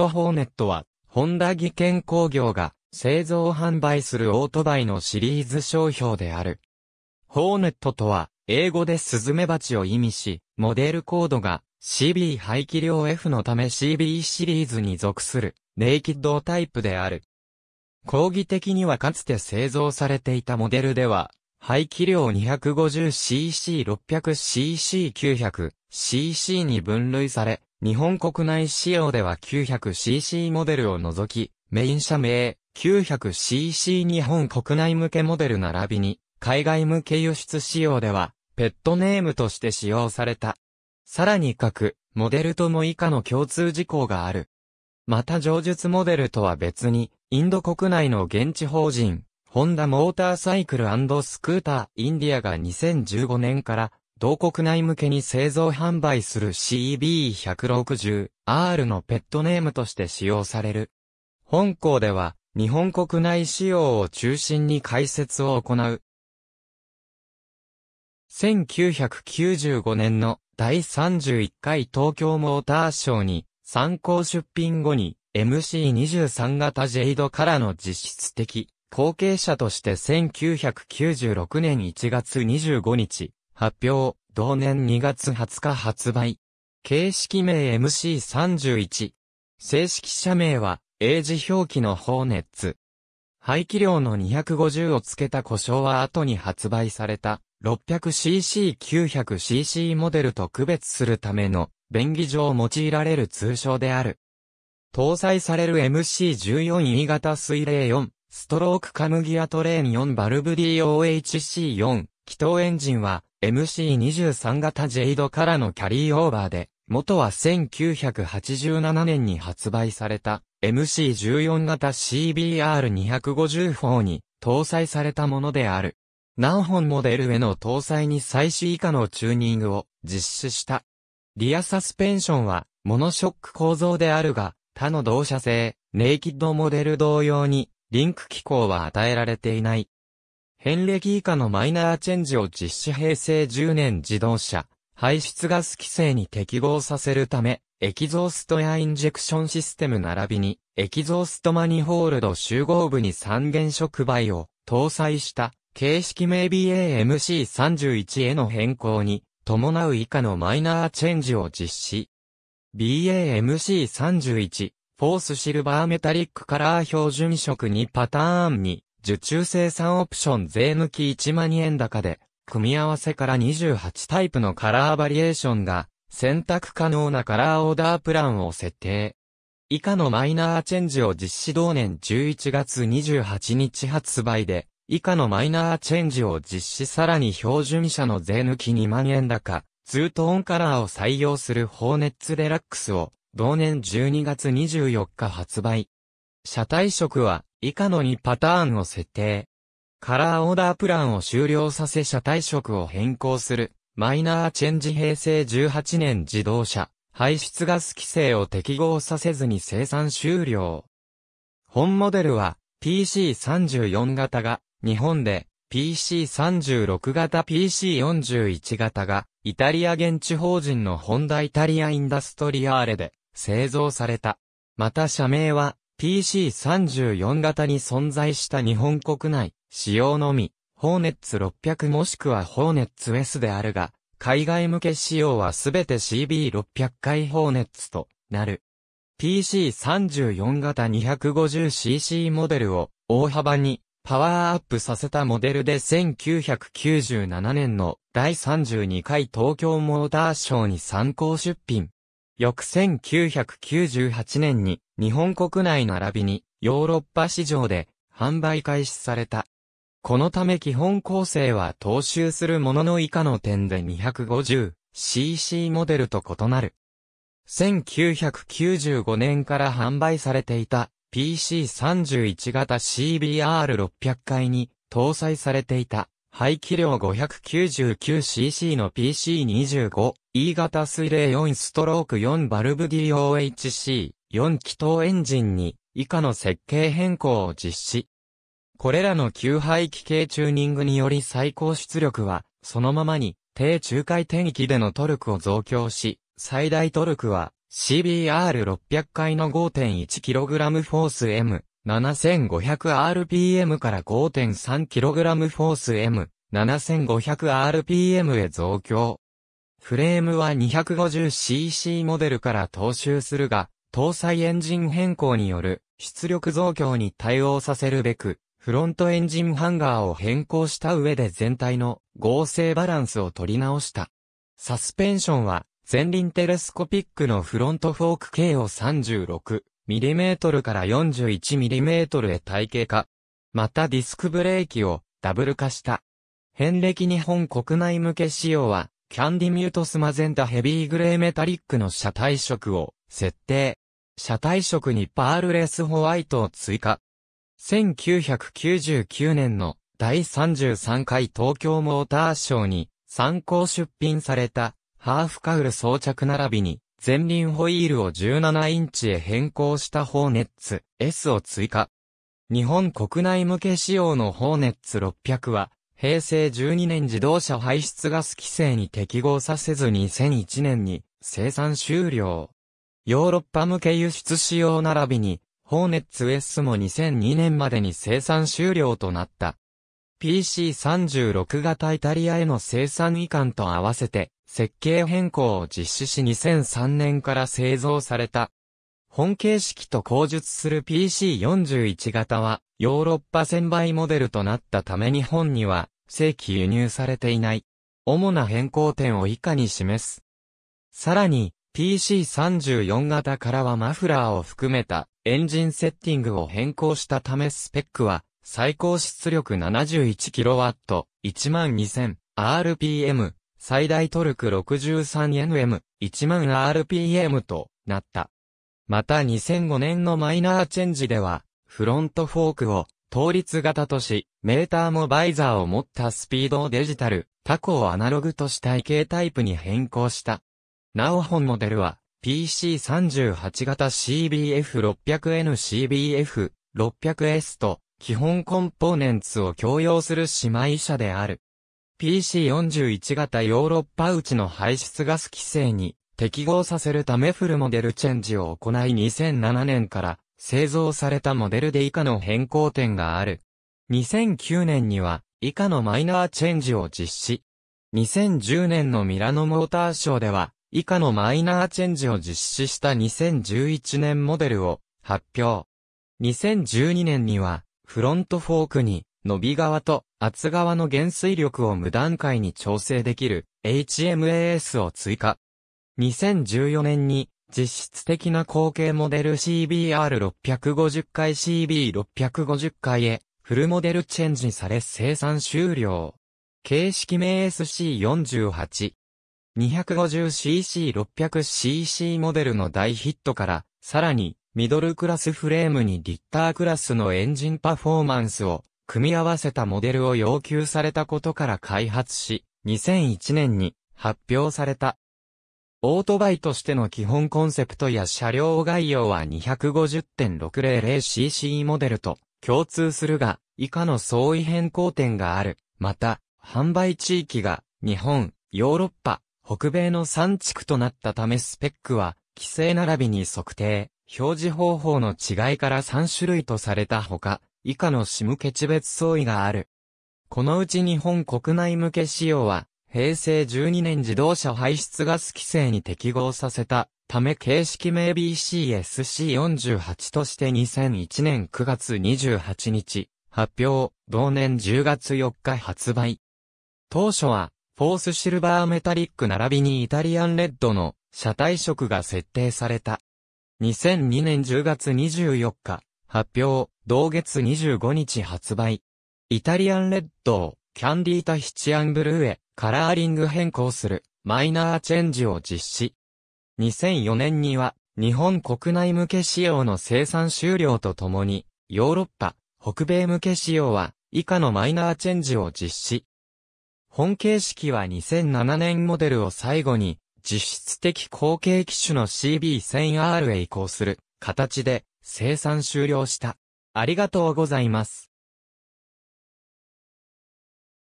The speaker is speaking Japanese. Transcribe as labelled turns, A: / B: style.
A: トホーネットは、ホンダ技研工業が製造販売するオートバイのシリーズ商標である。ホーネットとは、英語でスズメバチを意味し、モデルコードが CB 排気量 F のため CB シリーズに属する、ネイキッドタイプである。講義的にはかつて製造されていたモデルでは、排気量 250cc、600cc、900cc に分類され、日本国内仕様では 900cc モデルを除き、メイン社名、900cc 日本国内向けモデル並びに、海外向け輸出仕様では、ペットネームとして使用された。さらに各、モデルとも以下の共通事項がある。また上述モデルとは別に、インド国内の現地法人、ホンダモーターサイクルスクーターインディアが2015年から同国内向けに製造販売する CB160R のペットネームとして使用される。本校では、日本国内仕様を中心に解説を行う。1995年の第31回東京モーターショーに参考出品後に MC23 型ジェイドからの実質的後継者として1996年1月25日発表、同年2月20日発売。形式名 MC31。正式社名は、英字表記のホーネッツ。排気量の250をつけた故障は後に発売された 600cc、900cc モデルと区別するための便宜上用いられる通称である。搭載される MC14E 型水冷4、ストロークカムギアトレーン4バルブ DOHC4、気筒エンジンは MC23 型ジェイドからのキャリーオーバーで、元は1987年に発売された MC14 型 CBR254 に搭載されたものである。何本モデルへの搭載に最終以下のチューニングを実施した。リアサスペンションはモノショック構造であるが、他の同社製、ネイキッドモデル同様にリンク機構は与えられていない。変歴以下のマイナーチェンジを実施平成10年自動車、排出ガス規制に適合させるため、エキゾーストやインジェクションシステム並びに、エキゾーストマニホールド集合部に三原触媒を搭載した形式名 BAMC31 への変更に伴う以下のマイナーチェンジを実施。BAMC31、フォースシルバーメタリックカラー標準色にパターンに受注生産オプション税抜き1万円高で、組み合わせから28タイプのカラーバリエーションが、選択可能なカラーオーダープランを設定。以下のマイナーチェンジを実施同年11月28日発売で、以下のマイナーチェンジを実施さらに標準車の税抜き2万円高、ツートーンカラーを採用するホーネッツデラックスを、同年12月24日発売。車体色は、以下の2パターンを設定。カラーオーダープランを終了させ車体色を変更する。マイナーチェンジ平成18年自動車。排出ガス規制を適合させずに生産終了。本モデルは PC34 型が日本で PC36 型 PC41 型がイタリア現地法人のホンダイタリアインダストリアーレで製造された。また社名は PC34 型に存在した日本国内、使用のみ、ホーネッツ600もしくはホーネッツ S であるが、海外向け仕様はすべて CB600 回ホーネッツとなる。PC34 型 250cc モデルを大幅にパワーアップさせたモデルで1997年の第32回東京モーターショーに参考出品。翌1998年に日本国内並びにヨーロッパ市場で販売開始された。このため基本構成は踏襲するものの以下の点で 250cc モデルと異なる。1995年から販売されていた PC31 型 CBR600 回に搭載されていた排気量 599cc の PC25、E 型水冷4ストローク4バルブ DOHC、4気筒エンジンに、以下の設計変更を実施。これらの吸排気系チューニングにより最高出力は、そのままに、低中回転域でのトルクを増強し、最大トルクは、CBR600 回の 5.1kg フォース M、7500rpm から 5.3kg フォース M、7500rpm へ増強。フレームは 250cc モデルから踏襲するが、搭載エンジン変更による出力増強に対応させるべく、フロントエンジンハンガーを変更した上で全体の合成バランスを取り直した。サスペンションは前輪テレスコピックのフロントフォーク k を3 6 mm から 41mm へ体系化。またディスクブレーキをダブル化した。変歴日本国内向け仕様は、キャンディミュートスマゼンタヘビーグレーメタリックの車体色を設定。車体色にパールレスホワイトを追加。1999年の第33回東京モーターショーに参考出品されたハーフカウル装着並びに前輪ホイールを17インチへ変更したホーネッツ S を追加。日本国内向け仕様のホーネッツ600は、平成12年自動車排出ガス規制に適合させず2001年に生産終了。ヨーロッパ向け輸出仕様並びに、ホーネッツ S も2002年までに生産終了となった。PC36 型イタリアへの生産移管と合わせて、設計変更を実施し2003年から製造された。本形式と口述する PC41 型は、ヨーロッパ専売モデルとなったため日本には、正規輸入されていない。主な変更点を以下に示す。さらに、PC34 型からはマフラーを含めたエンジンセッティングを変更したためスペックは最高出力 71kW、12000rpm、最大トルク 63nm、1万 r p m となった。また2005年のマイナーチェンジでは、フロントフォークを倒立型とし、メーターもバイザーを持ったスピードをデジタル、タコをアナログとした異形タイプに変更した。なお本モデルは、PC38 型 CBF600N CBF600S と、基本コンポーネンツを共用する姉妹車である。PC41 型ヨーロッパ内の排出ガス規制に適合させるためフルモデルチェンジを行い2007年から製造されたモデルで以下の変更点がある。2009年には以下のマイナーチェンジを実施。2010年のミラノモーターショーでは以下のマイナーチェンジを実施した2011年モデルを発表。2012年にはフロントフォークに伸び側と厚側の減衰力を無段階に調整できる HMAS を追加。2014年に実質的な後継モデル CBR650 回 CB650 回へフルモデルチェンジされ生産終了。形式名 SC48。250cc600cc モデルの大ヒットから、さらにミドルクラスフレームにリッタークラスのエンジンパフォーマンスを組み合わせたモデルを要求されたことから開発し、2001年に発表された。オートバイとしての基本コンセプトや車両概要は 250.600cc モデルと共通するが、以下の相違変更点がある。また、販売地域が日本、ヨーロッパ、北米の3地区となったためスペックは、規制並びに測定、表示方法の違いから3種類とされたほか、以下のシムケチ別相違がある。このうち日本国内向け仕様は、平成12年自動車排出ガス規制に適合させたため形式名 BCSC48 として2001年9月28日発表、同年10月4日発売。当初は、フォースシルバーメタリック並びにイタリアンレッドの車体色が設定された。2002年10月24日発表、同月25日発売。イタリアンレッドをキャンディータヒチアンブルーへカラーリング変更するマイナーチェンジを実施。2004年には日本国内向け仕様の生産終了とともにヨーロッパ、北米向け仕様は以下のマイナーチェンジを実施。本形式は2007年モデルを最後に実質的後継機種の CB1000R へ移行する形で生産終了した。ありがとうございます。